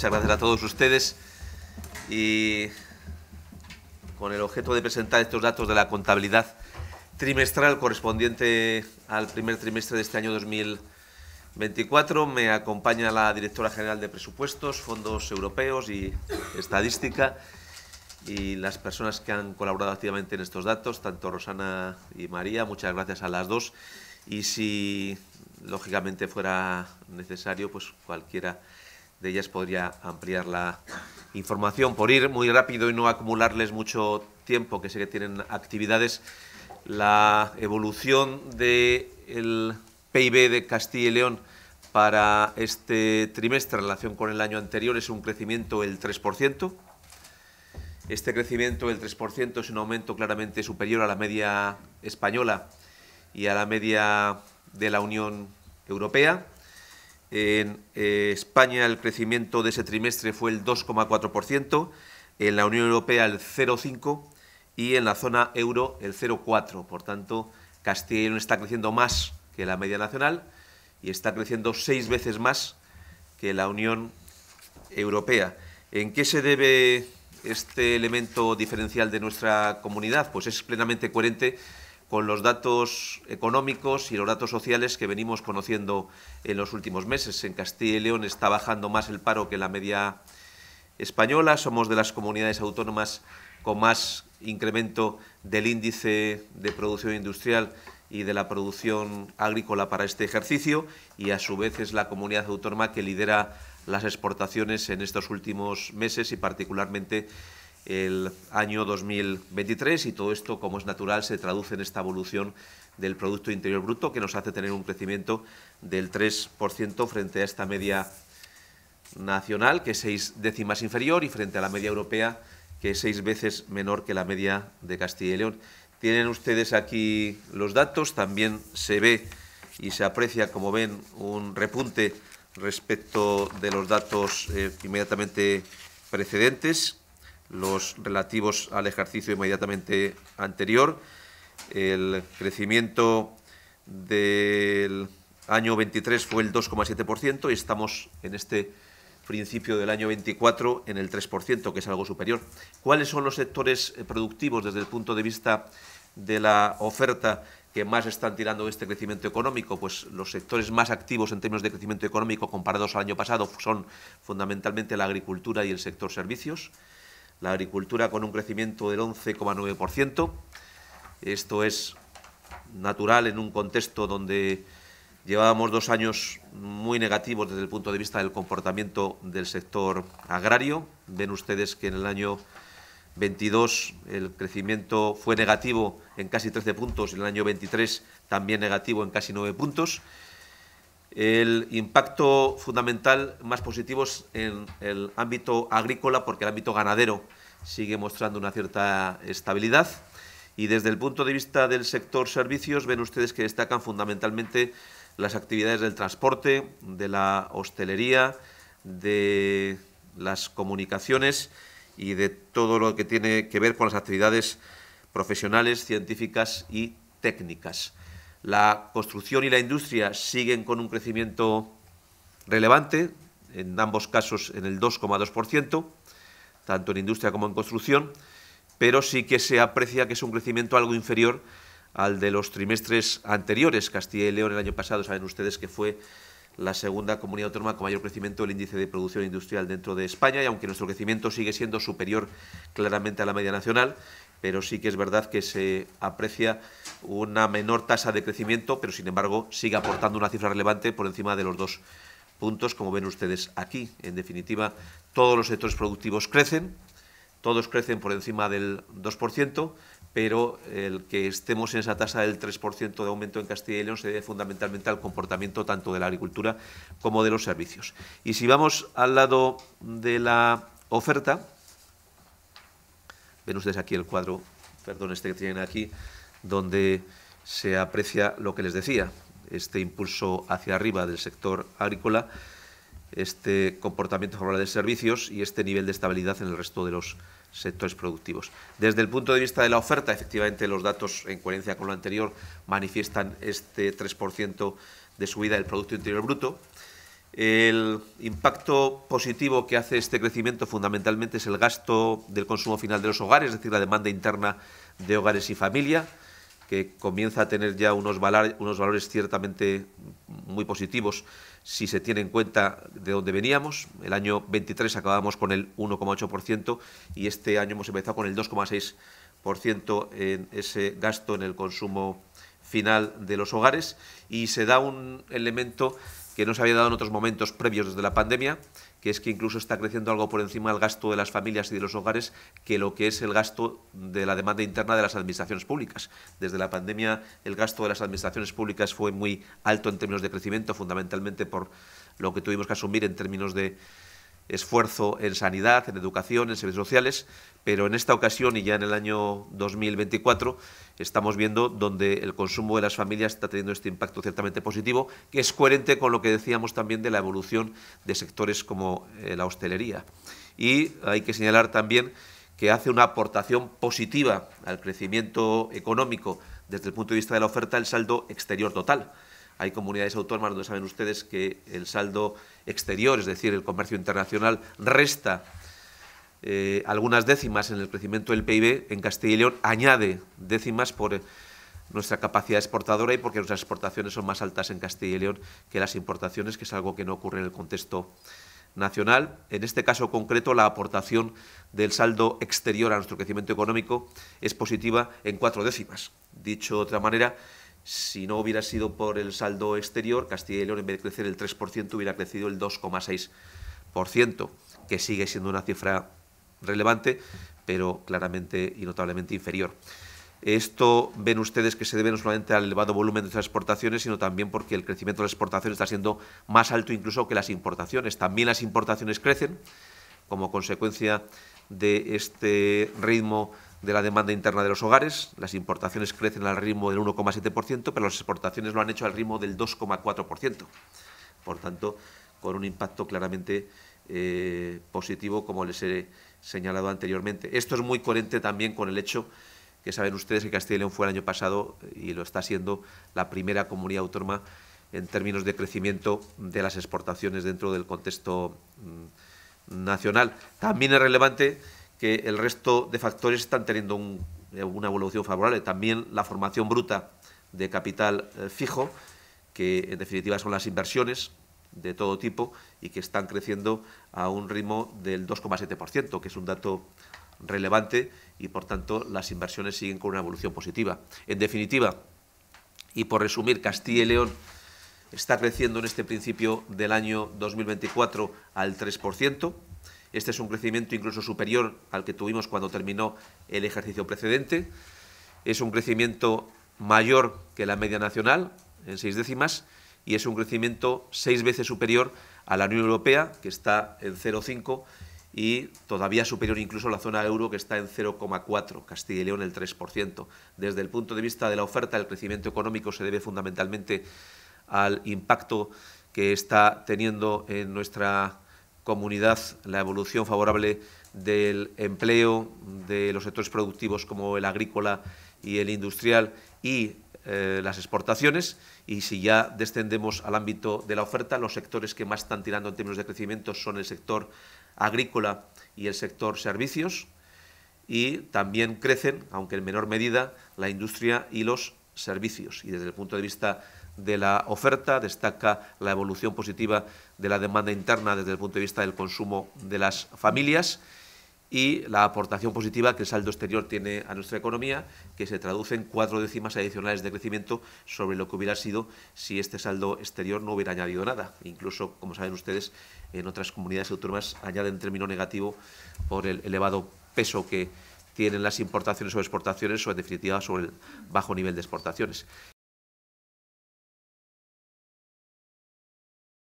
Muchas gracias a todos ustedes y con el objeto de presentar estos datos de la contabilidad trimestral correspondiente al primer trimestre de este año 2024 me acompaña la directora general de Presupuestos, Fondos Europeos y Estadística y las personas que han colaborado activamente en estos datos, tanto Rosana y María, muchas gracias a las dos. Y si lógicamente fuera necesario, pues cualquiera de ellas podría ampliar la información. Por ir muy rápido y no acumularles mucho tiempo, que sé que tienen actividades, la evolución del PIB de Castilla y León para este trimestre en relación con el año anterior es un crecimiento del 3%. Este crecimiento del 3% es un aumento claramente superior a la media española y a la media de la Unión Europea. En eh, España el crecimiento de ese trimestre fue el 2,4%, en la Unión Europea el 0,5% y en la zona euro el 0,4%. Por tanto, Castilla y León está creciendo más que la media nacional y está creciendo seis veces más que la Unión Europea. ¿En qué se debe este elemento diferencial de nuestra comunidad? Pues es plenamente coherente con los datos económicos y los datos sociales que venimos conociendo en los últimos meses. En Castilla y León está bajando más el paro que la media española, somos de las comunidades autónomas con más incremento del índice de producción industrial y de la producción agrícola para este ejercicio y a su vez es la comunidad autónoma que lidera las exportaciones en estos últimos meses y particularmente el año 2023 y todo esto, como es natural, se traduce en esta evolución del Producto Interior Bruto que nos hace tener un crecimiento del 3% frente a esta media nacional, que es seis décimas inferior, y frente a la media europea, que es seis veces menor que la media de Castilla y León. Tienen ustedes aquí los datos, también se ve y se aprecia, como ven, un repunte respecto de los datos eh, inmediatamente precedentes, los relativos al ejercicio inmediatamente anterior. El crecimiento del año 23 fue el 2,7% y estamos en este principio del año 24 en el 3%, que es algo superior. ¿Cuáles son los sectores eh, productivos desde el punto de vista de la oferta que más están tirando de este crecimiento económico? Pues los sectores más activos en términos de crecimiento económico comparados al año pasado son fundamentalmente la agricultura y el sector servicios la agricultura con un crecimiento del 11,9%. Esto es natural en un contexto donde llevábamos dos años muy negativos desde el punto de vista del comportamiento del sector agrario. Ven ustedes que en el año 22 el crecimiento fue negativo en casi 13 puntos, en el año 23 también negativo en casi 9 puntos el impacto fundamental más positivo es en el ámbito agrícola, porque el ámbito ganadero sigue mostrando una cierta estabilidad. Y desde el punto de vista del sector servicios, ven ustedes que destacan fundamentalmente las actividades del transporte, de la hostelería, de las comunicaciones y de todo lo que tiene que ver con las actividades profesionales, científicas y técnicas. La construcción y la industria siguen con un crecimiento relevante, en ambos casos en el 2,2%, tanto en industria como en construcción, pero sí que se aprecia que es un crecimiento algo inferior al de los trimestres anteriores. Castilla y León el año pasado, saben ustedes que fue la segunda comunidad autónoma con mayor crecimiento del índice de producción industrial dentro de España y aunque nuestro crecimiento sigue siendo superior claramente a la media nacional, pero sí que es verdad que se aprecia una menor tasa de crecimiento, pero sin embargo sigue aportando una cifra relevante por encima de los dos puntos, como ven ustedes aquí. En definitiva, todos los sectores productivos crecen, todos crecen por encima del 2%, pero el que estemos en esa tasa del 3% de aumento en Castilla y León se debe fundamentalmente al comportamiento tanto de la agricultura como de los servicios. Y si vamos al lado de la oferta, ven ustedes aquí el cuadro, perdón, este que tienen aquí, donde se aprecia lo que les decía, este impulso hacia arriba del sector agrícola, este comportamiento favorable de servicios y este nivel de estabilidad en el resto de los sectores productivos. Desde el punto de vista de la oferta, efectivamente los datos, en coherencia con lo anterior, manifiestan este 3% de subida del Producto Interior Bruto. El impacto positivo que hace este crecimiento fundamentalmente es el gasto del consumo final de los hogares, es decir, la demanda interna de hogares y familia, que comienza a tener ya unos, valores ciertamente muy positivos si se tiene en cuenta de dónde veníamos. El año 23 acabamos con el 1,8% y este año hemos empezado con el 2,6% en ese gasto en el consumo final de los hogares y se da un elemento que no se había dado en otros momentos previos desde la pandemia que es que incluso está creciendo algo por encima del gasto de las familias y de los hogares que lo que es el gasto de la demanda interna de las administraciones públicas. Desde la pandemia el gasto de las administraciones públicas fue muy alto en términos de crecimiento, fundamentalmente por lo que tuvimos que asumir en términos de esfuerzo en sanidad, en educación, en servicios sociales, pero en esta ocasión y ya en el año 2024 estamos viendo donde el consumo de las familias está teniendo este impacto ciertamente positivo, que es coherente con lo que decíamos también de la evolución de sectores como eh, la hostelería. Y hay que señalar también que hace una aportación positiva al crecimiento económico desde el punto de vista de la oferta el saldo exterior total hay comunidades autónomas donde saben ustedes que el saldo exterior, es decir, el comercio internacional, resta eh, algunas décimas en el crecimiento del PIB. En Castilla y León añade décimas por eh, nuestra capacidad exportadora y porque nuestras exportaciones son más altas en Castilla y León que las importaciones, que es algo que no ocurre en el contexto nacional. En este caso concreto, la aportación del saldo exterior a nuestro crecimiento económico es positiva en cuatro décimas. Dicho otra manera, si no hubiera sido por el saldo exterior, Castilla y León en vez de crecer el 3% hubiera crecido el 2,6%, que sigue siendo una cifra relevante, pero claramente y notablemente inferior. Esto ven ustedes que se debe no solamente al elevado volumen de nuestras exportaciones, sino también porque el crecimiento de las exportaciones está siendo más alto incluso que las importaciones. También las importaciones crecen como consecuencia de este ritmo de la demanda interna de los hogares. Las importaciones crecen al ritmo del 1,7%, pero las exportaciones lo han hecho al ritmo del 2,4%. Por tanto, con un impacto claramente eh, positivo, como les he señalado anteriormente. Esto es muy coherente también con el hecho que saben ustedes que Castilla y León fue el año pasado, eh, y lo está siendo, la primera comunidad autónoma en términos de crecimiento de las exportaciones dentro del contexto mm, nacional. También es relevante que el resto de factores están teniendo eh, una evolución favorable. También la formación bruta de capital eh, fijo, que en definitiva son las inversiones de todo tipo y que están creciendo a un ritmo del 2,7%, que es un dato relevante y por tanto las inversiones siguen con una evolución positiva. En definitiva, y por resumir, Castilla y León está creciendo en este principio del año 2024 al 3%, este es un crecimiento incluso superior al que tuvimos cuando terminó el ejercicio precedente. Es un crecimiento mayor que la media nacional, en seis décimas, y es un crecimiento seis veces superior a la Unión Europea, que está en 0,5, y todavía superior incluso a la zona euro, que está en 0,4, Castilla y León el 3%. Desde el punto de vista de la oferta, el crecimiento económico se debe fundamentalmente al impacto que está teniendo en nuestra comunidad la evolución favorable del empleo de los sectores productivos como el agrícola y el industrial y eh, las exportaciones y si ya descendemos al ámbito de la oferta, los sectores que más están tirando en términos de crecimiento son el sector agrícola y el sector servicios y también crecen, aunque en menor medida, la industria y los servicios y desde el punto de vista de la oferta destaca la evolución positiva de la demanda interna desde el punto de vista del consumo de las familias y la aportación positiva que el saldo exterior tiene a nuestra economía, que se traduce en cuatro décimas adicionales de crecimiento sobre lo que hubiera sido si este saldo exterior no hubiera añadido nada. Incluso, como saben ustedes, en otras comunidades autónomas añaden término negativo por el elevado peso que tienen las importaciones o exportaciones o, en definitiva, sobre el bajo nivel de exportaciones.